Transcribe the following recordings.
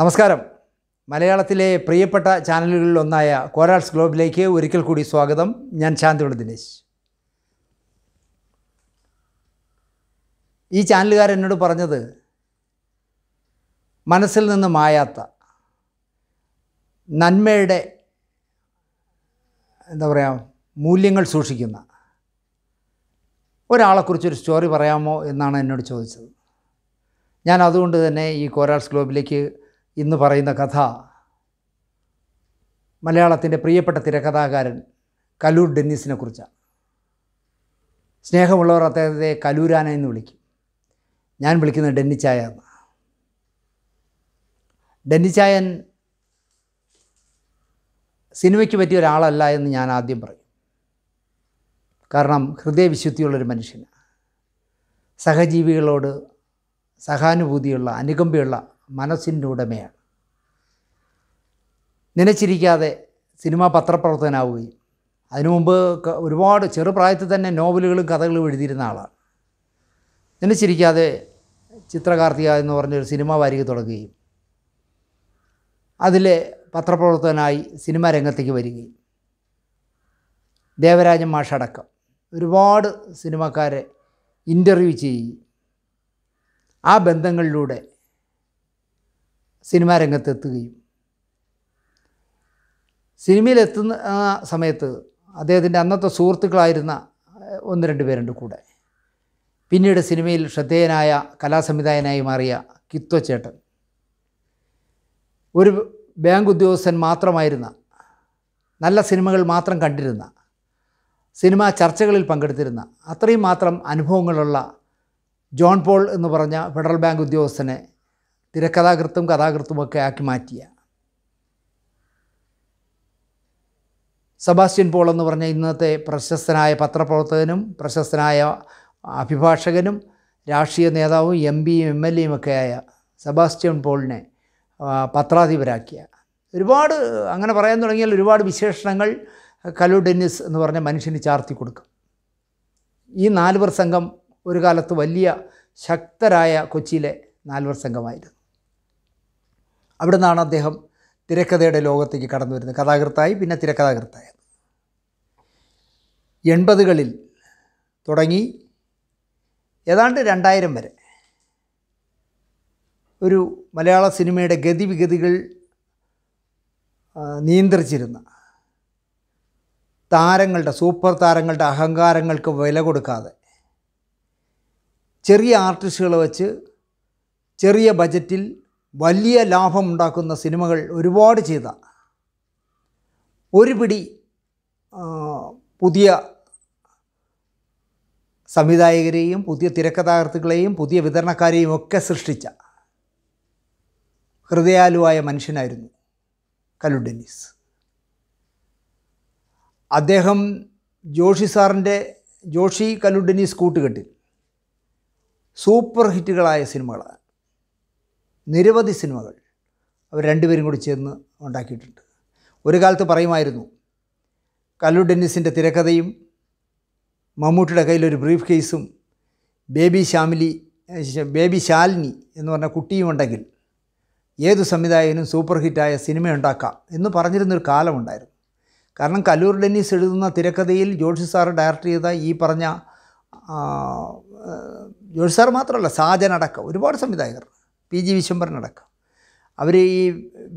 നമസ്കാരം മലയാളത്തിലെ പ്രിയപ്പെട്ട ഒന്നായ കോരാൾസ് ഗ്ലോബിലേക്ക് ഒരിക്കൽ കൂടി സ്വാഗതം ഞാൻ ശാന്തിയുടെ ദിനേശ് ഈ ചാനലുകാരൻ എന്നോട് പറഞ്ഞത് മനസ്സിൽ നിന്ന് മായാത്ത നന്മയുടെ എന്താ പറയുക മൂല്യങ്ങൾ സൂക്ഷിക്കുന്ന ഒരാളെക്കുറിച്ചൊരു സ്റ്റോറി പറയാമോ എന്നാണ് എന്നോട് ചോദിച്ചത് ഞാൻ അതുകൊണ്ട് തന്നെ ഈ കോരാൾസ് ഗ്ലോബിലേക്ക് ഇന്ന് പറയുന്ന കഥ മലയാളത്തിൻ്റെ പ്രിയപ്പെട്ട തിരക്കഥാകാരൻ കലൂർ ഡെന്നിസിനെ കുറിച്ചാണ് സ്നേഹമുള്ളവർ അദ്ദേഹത്തെ കലൂരാന എന്ന് വിളിക്കും ഞാൻ വിളിക്കുന്നത് ഡെന്നിച്ചായ ഡെന്നിച്ചായൻ സിനിമയ്ക്ക് പറ്റിയ ഒരാളല്ല എന്ന് ഞാൻ ആദ്യം പറയും കാരണം ഹൃദയവിശുദ്ധിയുള്ളൊരു മനുഷ്യന് സഹജീവികളോട് സഹാനുഭൂതിയുള്ള അനുകമ്പയുള്ള മനസ്സിൻ്റെ ഉടമയാണ് നനച്ചിരിക്കാതെ സിനിമാ പത്രപ്രവർത്തകനാവുകയും അതിനു മുമ്പ് ഒരുപാട് ചെറുപ്രായത്തിൽ തന്നെ നോവലുകളും കഥകളും എഴുതിയിരുന്ന ആളാണ് നനച്ചിരിക്കാതെ ചിത്രകാർത്തിക എന്ന് പറഞ്ഞൊരു സിനിമ വാരിക തുടങ്ങുകയും അതിലെ പത്രപ്രവർത്തകനായി സിനിമാ രംഗത്തേക്ക് വരികയും ദേവരാജൻ മാഷടക്കം ഒരുപാട് സിനിമാക്കാരെ ഇൻ്റർവ്യൂ ചെയ്യുകയും ആ ബന്ധങ്ങളിലൂടെ സിനിമാ രംഗത്തെത്തുകയും സിനിമയിലെത്തുന്ന സമയത്ത് അദ്ദേഹത്തിൻ്റെ അന്നത്തെ സുഹൃത്തുക്കളായിരുന്ന ഒന്ന് രണ്ട് പേരുണ്ട് കൂടെ പിന്നീട് സിനിമയിൽ ശ്രദ്ധേയനായ കലാസംവിധായകനായി മാറിയ കിത്വച്ചേട്ടൻ ഒരു ബാങ്ക് ഉദ്യോഗസ്ഥൻ മാത്രമായിരുന്ന നല്ല സിനിമകൾ മാത്രം കണ്ടിരുന്ന സിനിമാ ചർച്ചകളിൽ പങ്കെടുത്തിരുന്ന അത്രയും മാത്രം അനുഭവങ്ങളുള്ള ജോൺ പോൾ എന്ന് പറഞ്ഞ ഫെഡറൽ ബാങ്ക് ഉദ്യോഗസ്ഥനെ തിരക്കഥാകൃത്തും കഥാകൃത്തുമൊക്കെ ആക്കി മാറ്റിയ സബാസ്റ്റ്യൻ പോൾ എന്ന് പറഞ്ഞ ഇന്നത്തെ പ്രശസ്തനായ പത്രപ്രവർത്തകനും പ്രശസ്തനായ അഭിഭാഷകനും രാഷ്ട്രീയ നേതാവും എം പിയും എം എൽ എയും ഒക്കെ ആയ സബാസ്റ്റ്യൻ പോളിനെ പത്രാധിപരാക്കിയ ഒരുപാട് അങ്ങനെ പറയാൻ തുടങ്ങിയാൽ ഒരുപാട് വിശേഷണങ്ങൾ കലു ഡെന്നിസ് എന്ന് പറഞ്ഞ മനുഷ്യന് ചാർത്തി കൊടുക്കും ഈ നാലുവർ സംഘം ഒരു കാലത്ത് വലിയ ശക്തരായ കൊച്ചിയിലെ നാലുവർ സംഘമായിരുന്നു അവിടെ നിന്നാണ് അദ്ദേഹം തിരക്കഥയുടെ ലോകത്തേക്ക് കടന്നു വരുന്നത് കഥാകൃത്തായി പിന്നെ തിരക്കഥാകൃത്തായത് എൺപതുകളിൽ തുടങ്ങി ഏതാണ്ട് രണ്ടായിരം വരെ ഒരു മലയാള സിനിമയുടെ ഗതിവിഗതികൾ നിയന്ത്രിച്ചിരുന്ന താരങ്ങളുടെ സൂപ്പർ താരങ്ങളുടെ അഹങ്കാരങ്ങൾക്ക് വില കൊടുക്കാതെ ചെറിയ ആർട്ടിസ്റ്റുകളെ വച്ച് ചെറിയ ബജറ്റിൽ വലിയ ലാഭം ഉണ്ടാക്കുന്ന സിനിമകൾ ഒരുപാട് ചെയ്ത ഒരു പിടി പുതിയ സംവിധായകരെയും പുതിയ തിരക്കഥാകൃത്തുക്കളെയും പുതിയ വിതരണക്കാരെയും ഒക്കെ സൃഷ്ടിച്ച ഹൃദയാലുവായ മനുഷ്യനായിരുന്നു കലു ഡെന്നീസ് അദ്ദേഹം ജോഷി സാറിൻ്റെ ജോഷി കലു ഡെന്നീസ് കൂട്ടുകെട്ടിൽ സൂപ്പർ ഹിറ്റുകളായ സിനിമകളാണ് നിരവധി സിനിമകൾ അവർ രണ്ടുപേരും കൂടി ചേർന്ന് ഉണ്ടാക്കിയിട്ടുണ്ട് ഒരു കാലത്ത് പറയുമായിരുന്നു കല്ലു ഡെന്നിസിൻ്റെ തിരക്കഥയും മമ്മൂട്ടിയുടെ കയ്യിലൊരു ബ്രീഫ് കേസും ബേബി ഷാമിലി ബേബി ശാലിനി എന്ന് പറഞ്ഞ കുട്ടിയും ഉണ്ടെങ്കിൽ ഏത് സംവിധായകനും സൂപ്പർ ഹിറ്റായ സിനിമ ഉണ്ടാക്കാം എന്ന് പറഞ്ഞിരുന്നൊരു കാലമുണ്ടായിരുന്നു കാരണം കല്ലൂർ ഡെന്നീസ് എഴുതുന്ന തിരക്കഥയിൽ ജോഷി സാർ ഡയറക്റ്റ് ചെയ്ത ഈ പറഞ്ഞ ജോഷി സാർ മാത്രമല്ല സാജനടക്കം ഒരുപാട് സംവിധായകർ പി ജി അടക്കം അവർ ഈ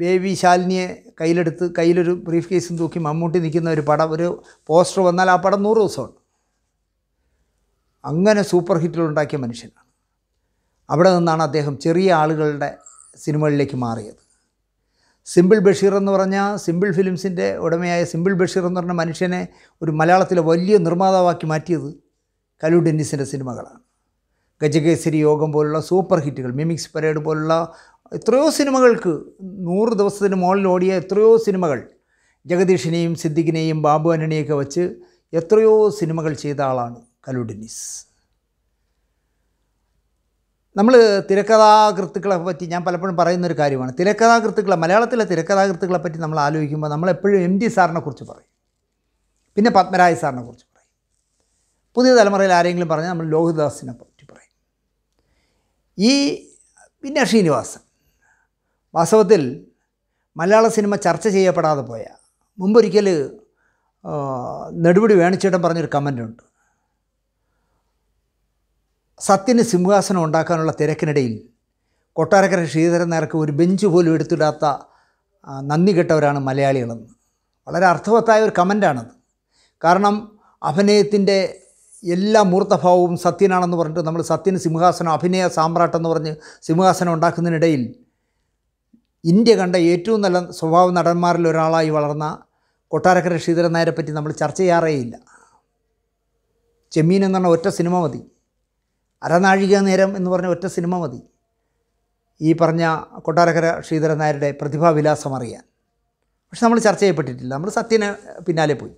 ബേബി ശാലിനിയെ കയ്യിലെടുത്ത് കയ്യിലൊരു ബ്രീഫ് കേസും തൂക്കി മമ്മൂട്ടി നിൽക്കുന്ന ഒരു പടം ഒരു പോസ്റ്റർ വന്നാൽ ആ പടം നൂറ് ദിവസമുണ്ട് അങ്ങനെ സൂപ്പർ ഹിറ്റുകളുണ്ടാക്കിയ മനുഷ്യനാണ് അവിടെ നിന്നാണ് അദ്ദേഹം ചെറിയ ആളുകളുടെ സിനിമകളിലേക്ക് മാറിയത് സിമ്പിൾ ബഷീർ എന്ന് പറഞ്ഞാൽ സിമ്പിൾ ഫിലിംസിൻ്റെ ഉടമയായ സിമ്പിൾ ബഷീർ എന്ന് പറഞ്ഞ മനുഷ്യനെ ഒരു മലയാളത്തിലെ വലിയ നിർമ്മാതാവാക്കി മാറ്റിയത് കലു ഡെന്നിസിൻ്റെ സിനിമകളാണ് ഗജകേസരി യോഗം പോലുള്ള സൂപ്പർ ഹിറ്റുകൾ മിമിക്സ് പരേഡ് പോലുള്ള എത്രയോ സിനിമകൾക്ക് നൂറ് ദിവസത്തിന് മുകളിൽ ഓടിയ എത്രയോ സിനിമകൾ ജഗദീഷിനെയും സിദ്ദിഖിനെയും ബാബു അനണിയൊക്കെ വച്ച് എത്രയോ സിനിമകൾ ചെയ്ത ആളാണ് കലുഡിനിസ് നമ്മൾ തിരക്കഥാകൃത്തുക്കളെ പറ്റി ഞാൻ പലപ്പോഴും പറയുന്നൊരു കാര്യമാണ് തിരക്കഥാകൃത്തുക്കളെ മലയാളത്തിലെ തിരക്കഥാകൃത്തുക്കളെ പറ്റി നമ്മൾ ആലോചിക്കുമ്പോൾ നമ്മളെപ്പോഴും എം ഡി സാറിനെ കുറിച്ച് പറയും പിന്നെ പത്മരായ സാറിനെ കുറിച്ച് പറയും പുതിയ തലമുറയിൽ ആരെങ്കിലും പറഞ്ഞാൽ നമ്മൾ ലോഹിദാസിനെ പറയും ഈ പിന്നെ ശ്രീനിവാസൻ വാസ്തവത്തിൽ മലയാള സിനിമ ചർച്ച ചെയ്യപ്പെടാതെ പോയ മുമ്പൊരിക്കൽ നെടുപടി വേണിച്ചേട്ടൻ പറഞ്ഞൊരു കമൻ്റുണ്ട് സത്യന് സിംഹാസനം ഉണ്ടാക്കാനുള്ള തിരക്കിനിടയിൽ കൊട്ടാരക്കര ശ്രീധരൻ നേർക്ക് ഒരു ബെഞ്ച് പോലും എടുത്തിടാത്ത നന്ദി കെട്ടവരാണ് മലയാളികളെന്ന് വളരെ അർത്ഥവത്തായ ഒരു കമൻ്റാണത് കാരണം അഭിനയത്തിൻ്റെ എല്ലാ മൂർത്തഭാവവും സത്യനാണെന്ന് പറഞ്ഞിട്ട് നമ്മൾ സത്യന് സിംഹാസനം അഭിനയ സാമ്രാട്ടെന്ന് പറഞ്ഞ് സിംഹാസനം ഉണ്ടാക്കുന്നതിനിടയിൽ ഇന്ത്യ കണ്ട ഏറ്റവും നല്ല സ്വഭാവ നടന്മാരിൽ ഒരാളായി വളർന്ന കൊട്ടാരക്കര ശ്രീധരൻ നായരെ പറ്റി നമ്മൾ ചർച്ച ചെയ്യാറേയില്ല ചെമ്മീൻ പറഞ്ഞ ഒറ്റ സിനിമ മതി അരനാഴിക നേരം എന്ന് പറഞ്ഞ ഒറ്റ സിനിമ മതി ഈ പറഞ്ഞ കൊട്ടാരക്കര ശ്രീധരൻ നായരുടെ പ്രതിഭാവിലാസം അറിയാൻ പക്ഷെ നമ്മൾ ചർച്ച ചെയ്യപ്പെട്ടിട്ടില്ല നമ്മൾ സത്യന് പിന്നാലെ പോയി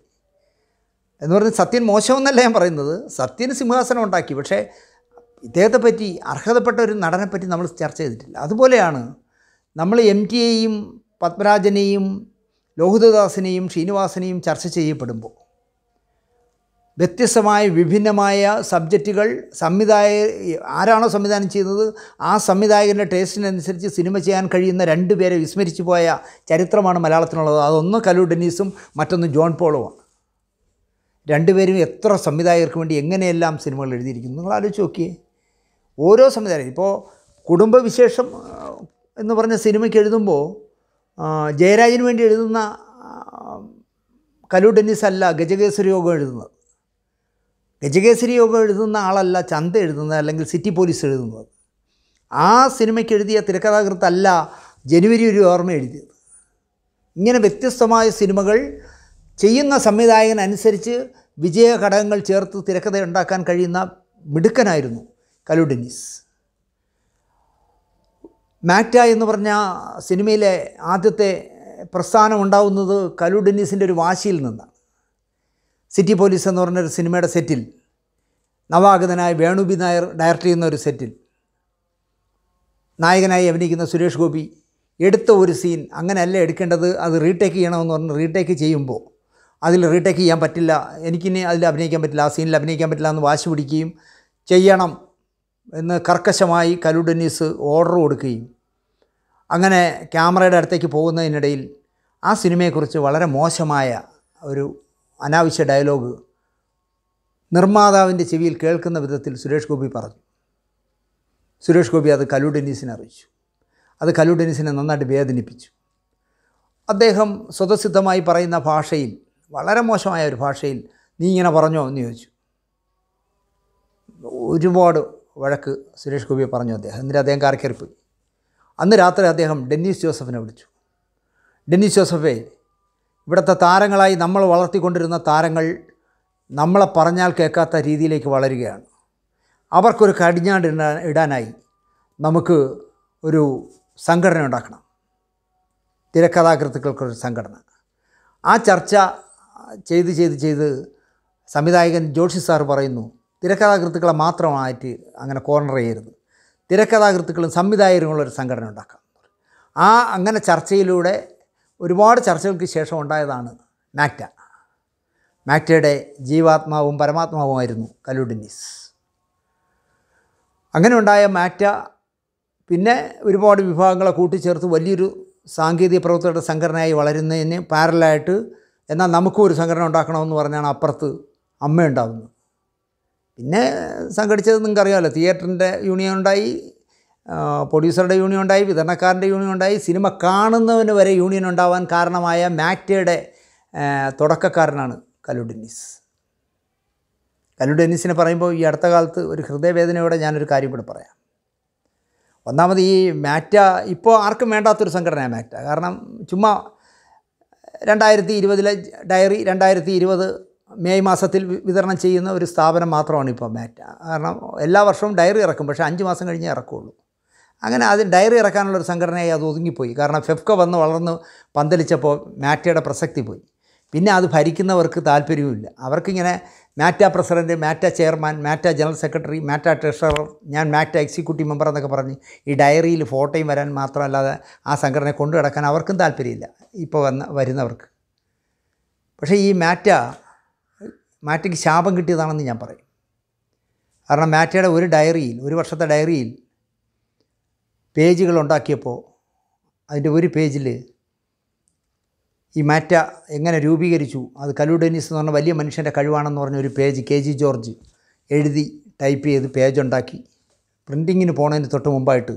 എന്ന് പറഞ്ഞ് സത്യൻ മോശമെന്നല്ല ഞാൻ പറയുന്നത് സത്യന് സിംഹാസനം ഉണ്ടാക്കി പക്ഷേ ഇദ്ദേഹത്തെ പറ്റി അർഹതപ്പെട്ട ഒരു നടനെ പറ്റി നമ്മൾ ചർച്ച ചെയ്തിട്ടില്ല അതുപോലെയാണ് നമ്മൾ എം ടി എയും പത്മരാജനെയും ലോഹിതദാസിനെയും ശ്രീനിവാസനെയും ചർച്ച ചെയ്യപ്പെടുമ്പോൾ വ്യത്യസ്തമായ വിഭിന്നമായ സബ്ജക്റ്റുകൾ സംവിധായ ആരാണോ സംവിധാനം ചെയ്യുന്നത് ആ സംവിധായകൻ്റെ ടേസ്റ്റിനനുസരിച്ച് സിനിമ ചെയ്യാൻ കഴിയുന്ന രണ്ട് പേരെ വിസ്മരിച്ചു പോയ ചരിത്രമാണ് മലയാളത്തിനുള്ളത് അതൊന്ന് കലു ഡെന്നീസും മറ്റൊന്ന് ജോൺ പോളുമാണ് രണ്ടുപേരും എത്ര സംവിധായകർക്ക് വേണ്ടി എങ്ങനെയെല്ലാം സിനിമകൾ എഴുതിയിരിക്കുന്നു നിങ്ങൾ ആലോചിച്ച് നോക്കിയേ ഓരോ സംവിധായകർ ഇപ്പോൾ കുടുംബവിശേഷം എന്ന് പറഞ്ഞ സിനിമയ്ക്ക് എഴുതുമ്പോൾ ജയരാജന് വേണ്ടി എഴുതുന്ന കലു ഡെന്നിസ് അല്ല ഗജകേസരി യോഗം എഴുതുന്നത് ഗജകേസരി യോഗം എഴുതുന്ന ആളല്ല ചന്ത എഴുതുന്നത് അല്ലെങ്കിൽ സിറ്റി പോലീസ് എഴുതുന്നത് ആ സിനിമയ്ക്ക് എഴുതിയ തിരക്കഥാകൃത്തല്ല ജനുവരി ഒരു ഓർമ്മ എഴുതിയത് ഇങ്ങനെ വ്യത്യസ്തമായ സിനിമകൾ ചെയ്യുന്ന സംവിധായകനനുസരിച്ച് വിജയഘടകങ്ങൾ ചേർത്ത് തിരക്കഥ ഉണ്ടാക്കാൻ കഴിയുന്ന മിടുക്കനായിരുന്നു കലുഡിനിസ് മാറ്റ എന്ന് പറഞ്ഞ സിനിമയിലെ ആദ്യത്തെ പ്രസ്ഥാനം ഉണ്ടാവുന്നത് കലുഡിനിസിൻ്റെ ഒരു വാശിയിൽ നിന്നാണ് സിറ്റി പോലീസ് എന്ന് പറഞ്ഞൊരു സിനിമയുടെ സെറ്റിൽ നവാഗതനായ വേണുബി നായർ ഡയറക്റ്റ് ചെയ്യുന്ന ഒരു സെറ്റിൽ നായകനായി അഭിനയിക്കുന്ന സുരേഷ് ഗോപി എടുത്ത ഒരു സീൻ അങ്ങനെയല്ല എടുക്കേണ്ടത് അത് റീടേക്ക് ചെയ്യണമെന്ന് പറഞ്ഞ് റീടേക്ക് ചെയ്യുമ്പോൾ അതിൽ റീടേക്ക് ചെയ്യാൻ പറ്റില്ല എനിക്കിനി അതിൽ അഭിനയിക്കാൻ പറ്റില്ല ആ സീനിൽ അഭിനയിക്കാൻ പറ്റില്ല എന്ന് വാശി പിടിക്കുകയും ചെയ്യണം എന്ന് കർക്കശമായി കലുഡനീസ് ഓർഡർ കൊടുക്കുകയും അങ്ങനെ ക്യാമറയുടെ അടുത്തേക്ക് പോകുന്നതിനിടയിൽ ആ സിനിമയെക്കുറിച്ച് വളരെ മോശമായ ഒരു അനാവശ്യ ഡയലോഗ് നിർമ്മാതാവിൻ്റെ ചെവിയിൽ കേൾക്കുന്ന വിധത്തിൽ സുരേഷ് ഗോപി പറഞ്ഞു സുരേഷ് ഗോപി അത് കലു ഡെന്നീസിനെ അറിയിച്ചു അത് കലു ഡെന്നീസിനെ നന്നായിട്ട് വേദനിപ്പിച്ചു അദ്ദേഹം സ്വതസിദ്ധമായി പറയുന്ന ഭാഷയിൽ വളരെ മോശമായ ഒരു ഭാഷയിൽ നീ ഇങ്ങനെ പറഞ്ഞോ എന്ന് ചോദിച്ചു ഒരുപാട് വഴക്ക് സുരേഷ് ഗോപിയെ പറഞ്ഞു അദ്ദേഹം എന്നിട്ട് അദ്ദേഹം കാർക്കേറിപ്പോയി അന്ന് രാത്രി അദ്ദേഹം ഡെന്നീസ് ജോസഫിനെ വിളിച്ചു ഡെന്നീസ് ജോസഫേ ഇവിടുത്തെ താരങ്ങളായി നമ്മൾ വളർത്തിക്കൊണ്ടിരുന്ന താരങ്ങൾ നമ്മളെ പറഞ്ഞാൽ കേൾക്കാത്ത രീതിയിലേക്ക് വളരുകയാണ് അവർക്കൊരു കടിഞ്ഞാണ്ട് ഇടാനായി നമുക്ക് ഒരു സംഘടന ഉണ്ടാക്കണം തിരക്കഥാകൃത്തുക്കൾക്കൊരു സംഘടന ആ ചർച്ച ചെയ്ത് ചെയ്ത് ചെയ്ത് സംവിധായകൻ ജോഷി സാർ പറയുന്നു തിരക്കഥാകൃത്തുക്കളെ മാത്രമായിട്ട് അങ്ങനെ കോർണർ ചെയ്യരുത് തിരക്കഥാകൃത്തുക്കളും സംവിധായകരുമുള്ളൊരു സംഘടന ഉണ്ടാക്കാം ആ അങ്ങനെ ചർച്ചയിലൂടെ ഒരുപാട് ചർച്ചകൾക്ക് ശേഷം ഉണ്ടായതാണ് മാക്റ്റ മാക്റ്റയുടെ ജീവാത്മാവും പരമാത്മാവുമായിരുന്നു കലൂഡിനീസ് അങ്ങനെ ഉണ്ടായ മാക്റ്റ പിന്നെ ഒരുപാട് വിഭാഗങ്ങളെ കൂട്ടിച്ചേർത്ത് വലിയൊരു സാങ്കേതിക പ്രവർത്തകരുടെ സംഘടനയായി വളരുന്നതിന് പാരലായിട്ട് എന്നാൽ നമുക്കും ഒരു സംഘടന ഉണ്ടാക്കണമെന്ന് പറഞ്ഞാണ് അപ്പുറത്ത് അമ്മ ഉണ്ടാവുന്നത് പിന്നെ സംഘടിച്ചത് നിങ്ങൾക്കറിയാമല്ലോ തിയേറ്ററിൻ്റെ യൂണിയൻ ഉണ്ടായി പ്രൊഡ്യൂസറുടെ യൂണിയൻ ഉണ്ടായി വിതരണക്കാരൻ്റെ യൂണിയൻ ഉണ്ടായി സിനിമ കാണുന്നവന് വരെ യൂണിയൻ ഉണ്ടാവാൻ കാരണമായ മാറ്റയുടെ തുടക്കക്കാരനാണ് കലു ഡെന്നിസ് കലു ഡെന്നിസിനെ പറയുമ്പോൾ ഈ അടുത്ത കാലത്ത് ഒരു ഹൃദയവേദനയോടെ ഞാനൊരു കാര്യം കൂടെ പറയാം ഒന്നാമത് ഈ മാറ്റ ഇപ്പോൾ ആർക്കും വേണ്ടാത്തൊരു സംഘടനയാണ് മാറ്റ കാരണം ചുമ്മാ രണ്ടായിരത്തി ഇരുപതിലെ ഡയറി രണ്ടായിരത്തി ഇരുപത് മെയ് മാസത്തിൽ വിതരണം ചെയ്യുന്ന ഒരു സ്ഥാപനം മാത്രമാണ് ഇപ്പോൾ മാറ്റ കാരണം എല്ലാ വർഷവും ഡയറി ഇറക്കും പക്ഷേ അഞ്ച് മാസം കഴിഞ്ഞേ ഇറക്കുകയുള്ളൂ അങ്ങനെ അത് ഡയറി ഇറക്കാനുള്ള ഒരു സംഘടനയായി അത് ഒതുങ്ങിപ്പോയി കാരണം ഫെഫ്ക വന്ന് വളർന്ന് പന്തലിച്ചപ്പോൾ മാറ്റയുടെ പ്രസക്തി പോയി പിന്നെ അത് ഭരിക്കുന്നവർക്ക് താല്പര്യവുമില്ല അവർക്കിങ്ങനെ മാറ്റ പ്രസിഡൻറ്റ് മാറ്റ ചെയർമാൻ മാറ്റ ജനറൽ സെക്രട്ടറി മാറ്റ ട്രഷറർ ഞാൻ മാറ്റ എക്സിക്യൂട്ടീവ് മെമ്പർ എന്നൊക്കെ പറഞ്ഞ് ഈ ഡയറിയിൽ ഫോട്ടോയും വരാൻ മാത്രമല്ലാതെ ആ സംഘടനയെ കൊണ്ടു കിടക്കാൻ അവർക്കും താല്പര്യമില്ല ഇപ്പോൾ വന്ന വരുന്നവർക്ക് പക്ഷേ ഈ മാറ്റ മാറ്റയ്ക്ക് ശാപം കിട്ടിയതാണെന്ന് ഞാൻ പറയും കാരണം മാറ്റയുടെ ഒരു ഡയറിയിൽ ഒരു വർഷത്തെ ഡയറിയിൽ പേജുകൾ ഉണ്ടാക്കിയപ്പോൾ അതിൻ്റെ ഒരു പേജിൽ ഈ മാറ്റ എങ്ങനെ രൂപീകരിച്ചു അത് കലുഡനീസ് എന്ന് പറഞ്ഞ വലിയ മനുഷ്യൻ്റെ കഴിവാണെന്ന് പറഞ്ഞ ഒരു പേജ് കെ ജി ജോർജ് എഴുതി ടൈപ്പ് ചെയ്ത് പേജ് ഉണ്ടാക്കി പ്രിൻറ്റിങ്ങിന് പോണതിന് തൊട്ട് മുമ്പായിട്ട്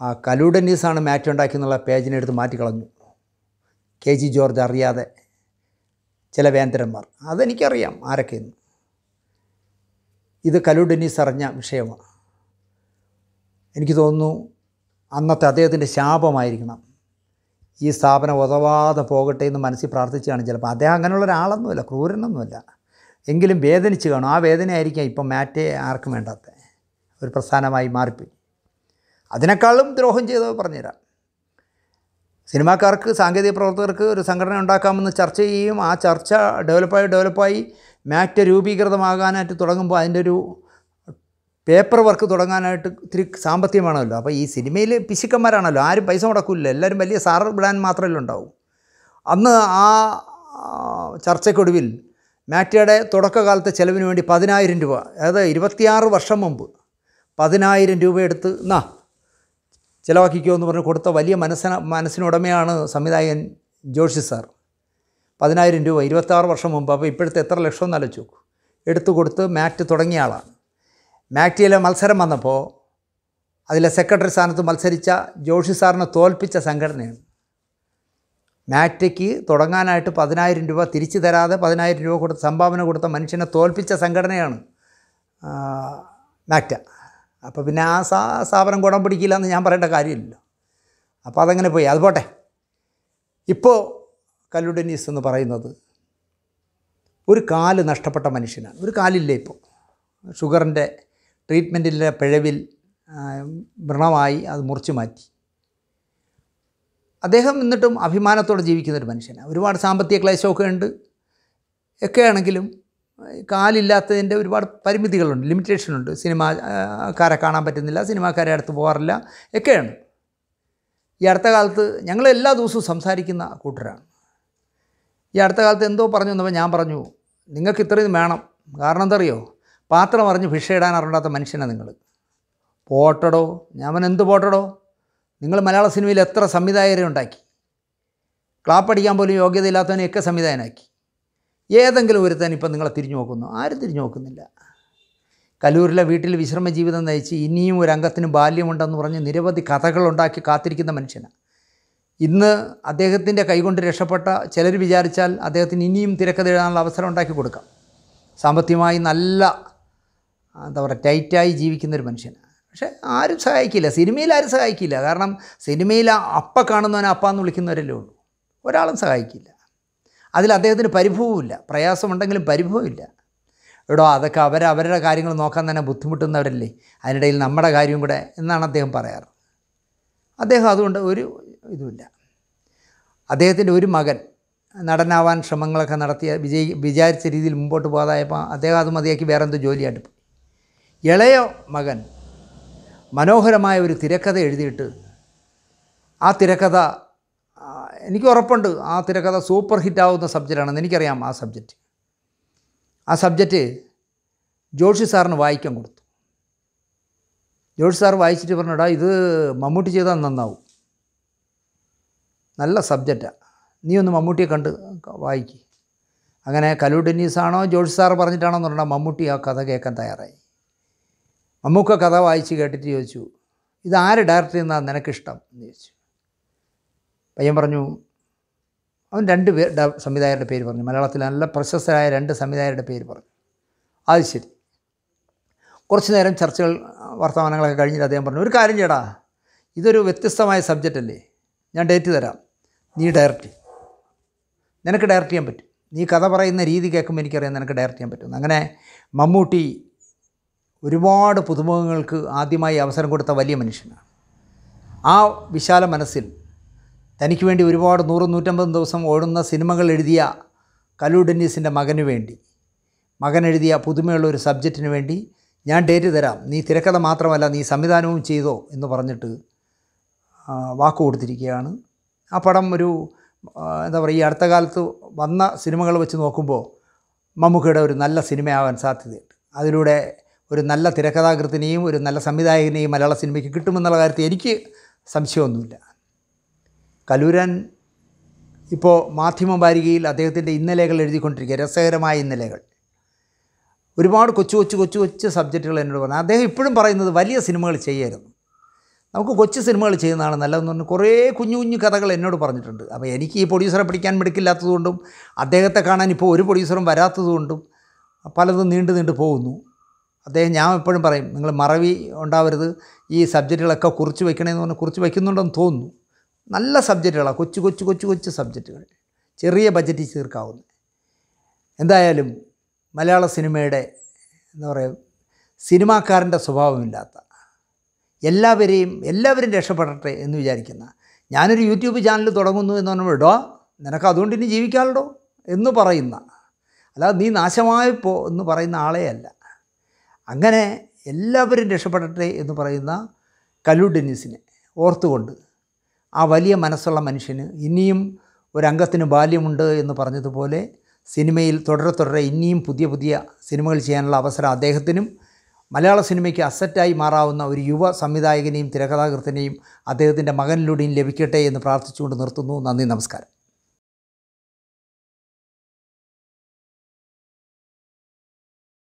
ആ കലൂഡനീസാണ് മാറ്റ് ഉണ്ടാക്കിയെന്നുള്ള പേജിനെ എടുത്ത് മാറ്റിക്കളഞ്ഞു കെ ജി ജോർജ് അറിയാതെ ചില വേന്ദ്രന്മാർ അതെനിക്കറിയാം ആരൊക്കെയെന്ന് ഇത് കലൂഡനീസ് അറിഞ്ഞ വിഷയമാണ് എനിക്ക് തോന്നുന്നു അന്നത്തെ അദ്ദേഹത്തിൻ്റെ ശാപമായിരിക്കണം ഈ സ്ഥാപനം ഉതവാതെ പോകട്ടെ എന്ന് മനസ്സിൽ പ്രാർത്ഥിച്ചാണ് ചിലപ്പോൾ അദ്ദേഹം അങ്ങനെയുള്ള ഒരാളൊന്നുമില്ല ക്രൂരനൊന്നുമില്ല എങ്കിലും വേദനിച്ച് കാണും ആ വേദനയായിരിക്കാം ഇപ്പം മാറ്റേ ആർക്കും വേണ്ടാത്ത ഒരു പ്രസ്ഥാനമായി മാറിപ്പോയി അതിനേക്കാളും ദ്രോഹം ചെയ്തത് പറഞ്ഞുതരാം സിനിമാക്കാർക്ക് സാങ്കേതിക പ്രവർത്തകർക്ക് ഒരു സംഘടന ഉണ്ടാക്കാമെന്ന് ചർച്ച ചെയ്യുകയും ആ ചർച്ച ഡെവലപ്പായി ഡെവലപ്പായി മാറ്റ് രൂപീകൃതമാകാനായിട്ട് തുടങ്ങുമ്പോൾ അതിൻ്റെ ഒരു പേപ്പർ വർക്ക് തുടങ്ങാനായിട്ട് ഇത്തിരി സാമ്പത്തികമാണല്ലോ അപ്പോൾ ഈ സിനിമയിൽ പിശുക്കന്മാരാണല്ലോ ആരും പൈസ മുടക്കില്ല എല്ലാവരും വലിയ സാർ ബ്രാൻഡ് മാത്രമല്ല ഉണ്ടാവും അന്ന് ആ ചർച്ചയ്ക്കൊടുവിൽ മാറ്റിയുടെ തുടക്കകാലത്തെ ചിലവിന് വേണ്ടി പതിനായിരം രൂപ അതായത് ഇരുപത്തിയാറ് വർഷം മുമ്പ് പതിനായിരം രൂപ എടുത്ത് എന്നാ ചിലവാക്കിക്കോ എന്ന് പറഞ്ഞ് കൊടുത്ത വലിയ മനസ്സിന മനസ്സിനുടമയാണ് സംവിധായകൻ ജോഷി സാർ പതിനായിരം രൂപ ഇരുപത്താറ് വർഷം മുമ്പ് അപ്പോൾ ഇപ്പോഴത്തെ എത്ര ലക്ഷം എന്നാലോ ആലോചിച്ചു എടുത്തു കൊടുത്ത് മാറ്റ് തുടങ്ങിയ ആളാണ് മാക്ടിയിലെ മത്സരം വന്നപ്പോൾ അതിലെ സെക്രട്ടറി സ്ഥാനത്ത് മത്സരിച്ച ജോഷി സാറിനെ തോൽപ്പിച്ച സംഘടനയാണ് മാറ്റയ്ക്ക് തുടങ്ങാനായിട്ട് പതിനായിരം രൂപ തിരിച്ചു തരാതെ പതിനായിരം രൂപ കൊടുത്ത സംഭാവന കൊടുത്ത മനുഷ്യനെ തോൽപ്പിച്ച സംഘടനയാണ് മാക്റ്റ അപ്പോൾ പിന്നെ ആ സാ സ്ഥാപനം ഗുണം പിടിക്കില്ല എന്ന് ഞാൻ പറയേണ്ട കാര്യമില്ലല്ലോ അപ്പോൾ അതങ്ങനെ പോയി അത് പോട്ടെ ഇപ്പോൾ കല്ലുഡനീസ് എന്ന് പറയുന്നത് ഒരു കാല് നഷ്ടപ്പെട്ട മനുഷ്യനാണ് ഒരു കാലില്ല ഇപ്പോൾ ഷുഗറിൻ്റെ ട്രീറ്റ്മെൻറ്റിൻ്റെ പിഴവിൽ വ്രണമായി അത് മുറിച്ചു മാറ്റി അദ്ദേഹം എന്നിട്ടും അഭിമാനത്തോടെ ജീവിക്കുന്ന ഒരു മനുഷ്യനാണ് ഒരുപാട് സാമ്പത്തിക ക്ലേശമൊക്കെ ഉണ്ട് ഒക്കെയാണെങ്കിലും കാലില്ലാത്തതിൻ്റെ ഒരുപാട് പരിമിതികളുണ്ട് ലിമിറ്റേഷനുണ്ട് സിനിമാക്കാരെ കാണാൻ പറ്റുന്നില്ല സിനിമാക്കാരെ അടുത്ത് പോകാറില്ല ഒക്കെയാണ് ഈ അടുത്ത കാലത്ത് ഞങ്ങൾ എല്ലാ ദിവസവും സംസാരിക്കുന്ന കൂട്ടരാണ് ഈ അടുത്ത കാലത്ത് എന്തോ പറഞ്ഞു എന്നപ്പോൾ ഞാൻ പറഞ്ഞു നിങ്ങൾക്ക് ഇത്രയും വേണം കാരണം എന്തറിയോ പാത്രം അറിഞ്ഞ് ഭിക്ഷ ഇടാൻ മനുഷ്യനാണ് നിങ്ങൾ പോട്ടടോ ഞാൻ എന്ത് പോട്ടടോ നിങ്ങൾ മലയാള സിനിമയിൽ എത്ര സംവിധായകരെ ഉണ്ടാക്കി ക്ലാപ്പടിക്കാൻ പോലും യോഗ്യതയില്ലാത്തവനെയൊക്കെ സംവിധായകനാക്കി ഏതെങ്കിലും ഒരുത്തൻ ഇപ്പം നിങ്ങളെ തിരിഞ്ഞു നോക്കുന്നു ആരും തിരിഞ്ഞു നോക്കുന്നില്ല കലൂരിലെ വീട്ടിൽ വിശ്രമ ജീവിതം നയിച്ച് ഇനിയും ഒരു അംഗത്തിന് ബാല്യമുണ്ടെന്ന് പറഞ്ഞ് നിരവധി കഥകളുണ്ടാക്കി കാത്തിരിക്കുന്ന മനുഷ്യനാണ് ഇന്ന് അദ്ദേഹത്തിൻ്റെ കൈകൊണ്ട് രക്ഷപ്പെട്ട ചിലർ വിചാരിച്ചാൽ അദ്ദേഹത്തിന് ഇനിയും തിരക്കഥ എഴുതാനുള്ള അവസരം ഉണ്ടാക്കി കൊടുക്കാം സാമ്പത്തികമായി നല്ല എന്താ പറയുക ടൈറ്റായി ജീവിക്കുന്നൊരു മനുഷ്യൻ പക്ഷേ ആരും സഹായിക്കില്ല സിനിമയിൽ ആരും സഹായിക്കില്ല കാരണം സിനിമയിൽ അപ്പ കാണുന്നവനെ അപ്പ എന്ന് വിളിക്കുന്നവരല്ലേ ഉള്ളൂ ഒരാളും സഹായിക്കില്ല അതിൽ അദ്ദേഹത്തിന് പരിഭവമില്ല പ്രയാസമുണ്ടെങ്കിലും പരിഭവമില്ല എടോ അതൊക്കെ അവർ അവരുടെ കാര്യങ്ങൾ നോക്കാൻ തന്നെ ബുദ്ധിമുട്ടുന്നവരല്ലേ അതിനിടയിൽ നമ്മുടെ കാര്യം കൂടെ എന്നാണ് അദ്ദേഹം പറയാറ് അദ്ദേഹം അതുകൊണ്ട് ഒരു ഇതുമില്ല അദ്ദേഹത്തിൻ്റെ ഒരു മകൻ നടനാവാൻ ശ്രമങ്ങളൊക്കെ നടത്തിയ വിജയി വിചാരിച്ച രീതിയിൽ മുമ്പോട്ട് പോകാതായപ്പോൾ അദ്ദേഹം അത് മതിയാക്കി വേറെന്തോ ജോലിയായിട്ട് ഇളയ മകൻ മനോഹരമായ ഒരു തിരക്കഥ എഴുതിയിട്ട് ആ തിരക്കഥ എനിക്ക് ഉറപ്പുണ്ട് ആ തിരക്കഥ സൂപ്പർ ഹിറ്റ് ആവുന്ന സബ്ജക്റ്റാണെന്ന് എനിക്കറിയാം ആ സബ്ജക്റ്റ് ആ സബ്ജക്റ്റ് ജോഷി സാറിന് വായിക്കാൻ കൊടുത്തു ജോഷി സാർ വായിച്ചിട്ട് പറഞ്ഞടാ ഇത് മമ്മൂട്ടി ചെയ്താൽ നന്നാവും നല്ല സബ്ജക്റ്റാണ് നീ ഒന്ന് മമ്മൂട്ടിയെ കണ്ട് വായിക്കും അങ്ങനെ കലു ആണോ ജോഷി സാർ പറഞ്ഞിട്ടാണോ എന്ന് പറഞ്ഞാൽ മമ്മൂട്ടി ആ കഥ കേൾക്കാൻ തയ്യാറായി അമ്മൂക്ക കഥ വായിച്ച് കേട്ടിട്ട് ചോദിച്ചു ഇത് ആര് ഡയറക്റ്റ് ചെയ്യുന്നതാണ് നിനക്കിഷ്ടം എന്ന് ചോദിച്ചു പയ്യൻ പറഞ്ഞു അവൻ രണ്ട് പേർ സംവിധായകരുടെ പേര് പറഞ്ഞു മലയാളത്തിൽ നല്ല പ്രശസ്തരായ രണ്ട് സംവിധായകരുടെ പേര് പറഞ്ഞു അത് ശരി കുറച്ച് നേരം ചർച്ചകൾ വർത്തമാനങ്ങളൊക്കെ കഴിഞ്ഞിട്ട് അദ്ദേഹം പറഞ്ഞു ഒരു കാര്യം ചേടാ ഇതൊരു വ്യത്യസ്തമായ സബ്ജക്റ്റ് അല്ലേ ഞാൻ ഡേറ്റ് തരാം നീ ഡയറക്റ്റ് നിനക്ക് ഡയറക്റ്റ് ചെയ്യാൻ പറ്റും നീ കഥ പറയുന്ന രീതി കേൾക്കുമ്പോൾ എനിക്കറിയാം നിനക്ക് ഡയറക്റ്റ് ചെയ്യാൻ പറ്റും അങ്ങനെ മമ്മൂട്ടി ഒരുപാട് പുതുമുഖങ്ങൾക്ക് ആദ്യമായി അവസരം കൊടുത്ത വലിയ മനുഷ്യനാണ് ആ വിശാല മനസ്സിൽ തനിക്ക് വേണ്ടി ഒരുപാട് നൂറ് നൂറ്റമ്പതും ദിവസം ഓടുന്ന സിനിമകൾ എഴുതിയ കലു ഡെന്നീസിൻ്റെ മകന് വേണ്ടി മകൻ എഴുതിയ പുതുമയുള്ള ഒരു സബ്ജക്റ്റിന് വേണ്ടി ഞാൻ ഡേറ്റ് തരാം നീ തിരക്കഥ മാത്രമല്ല നീ സംവിധാനവും ചെയ്തോ എന്ന് പറഞ്ഞിട്ട് വാക്ക് കൊടുത്തിരിക്കുകയാണ് ആ പടം ഒരു എന്താ പറയുക ഈ അടുത്ത കാലത്ത് വന്ന സിനിമകൾ വെച്ച് നോക്കുമ്പോൾ മമ്മൂക്കയുടെ ഒരു നല്ല സിനിമയാവാൻ സാധ്യതയുണ്ട് അതിലൂടെ ഒരു നല്ല തിരക്കഥാകൃത്തിനെയും ഒരു നല്ല സംവിധായകനെയും മലയാള സിനിമയ്ക്ക് കിട്ടുമെന്നുള്ള കാര്യത്തിൽ എനിക്ക് സംശയമൊന്നുമില്ല കലൂരൻ ഇപ്പോൾ മാധ്യമ വാരികയിൽ അദ്ദേഹത്തിൻ്റെ ഇന്നലെകൾ എഴുതിക്കൊണ്ടിരിക്കുക രസകരമായ ഇന്നലെകൾ ഒരുപാട് കൊച്ചു കൊച്ചു കൊച്ചു കൊച്ചു സബ്ജക്റ്റുകൾ എന്നോട് പറഞ്ഞു അദ്ദേഹം ഇപ്പോഴും പറയുന്നത് വലിയ സിനിമകൾ ചെയ്യായിരുന്നു നമുക്ക് കൊച്ചു സിനിമകൾ ചെയ്യുന്നതാണ് നല്ലതെന്ന് പറഞ്ഞു കുറേ കുഞ്ഞു കുഞ്ഞു കഥകൾ എന്നോട് പറഞ്ഞിട്ടുണ്ട് അപ്പോൾ എനിക്ക് ഈ പ്രൊഡ്യൂസറെ പിടിക്കാൻ മിടുക്കില്ലാത്തതുകൊണ്ടും അദ്ദേഹത്തെ കാണാൻ ഇപ്പോൾ ഒരു പ്രൊഡ്യൂസറും വരാത്തതുകൊണ്ടും പലതും നീണ്ടു നീണ്ടു പോകുന്നു അദ്ദേഹം ഞാൻ എപ്പോഴും പറയും നിങ്ങൾ മറവി ഉണ്ടാവരുത് ഈ സബ്ജക്റ്റുകളൊക്കെ കുറിച്ച് വയ്ക്കണമെന്ന് പറഞ്ഞാൽ കുറിച്ച് വയ്ക്കുന്നുണ്ടെന്ന് തോന്നുന്നു നല്ല സബ്ജക്റ്റുകളാണ് കൊച്ചു കൊച്ചു കൊച്ചു കൊച്ചു സബ്ജക്റ്റുകൾ ചെറിയ ബജറ്റിൽ തീർക്കാവുന്നത് എന്തായാലും മലയാള സിനിമയുടെ എന്താ പറയുക സിനിമാക്കാരൻ്റെ സ്വഭാവമില്ലാത്ത എല്ലാവരെയും എല്ലാവരും രക്ഷപ്പെടട്ടെ എന്ന് വിചാരിക്കുന്ന ഞാനൊരു യൂട്യൂബ് ചാനൽ തുടങ്ങുന്നു എന്ന് പറഞ്ഞാൽ ഇടോ നിനക്ക് അതുകൊണ്ട് ഇനി ജീവിക്കാമല്ലോ എന്ന് പറയുന്ന അല്ലാതെ നീ നാശമായി പോ എന്ന് പറയുന്ന ആളെയല്ല അങ്ങനെ എല്ലാവരും രക്ഷപ്പെടട്ടെ എന്ന് പറയുന്ന കലു ഡെന്നിസിനെ ഓർത്തുകൊണ്ട് ആ വലിയ മനസ്സുള്ള മനുഷ്യന് ഇനിയും ഒരംഗത്തിന് ബാല്യമുണ്ട് എന്ന് പറഞ്ഞതുപോലെ സിനിമയിൽ തുടരെ തുടരെ ഇനിയും പുതിയ പുതിയ സിനിമകൾ ചെയ്യാനുള്ള അവസരം അദ്ദേഹത്തിനും മലയാള സിനിമയ്ക്ക് അസറ്റായി മാറാവുന്ന ഒരു യുവ സംവിധായകനെയും തിരക്കഥാകൃത്തിനെയും അദ്ദേഹത്തിൻ്റെ മകനിലൂടെയും ലഭിക്കട്ടെ എന്ന് പ്രാർത്ഥിച്ചുകൊണ്ട് നിർത്തുന്നു നന്ദി നമസ്കാരം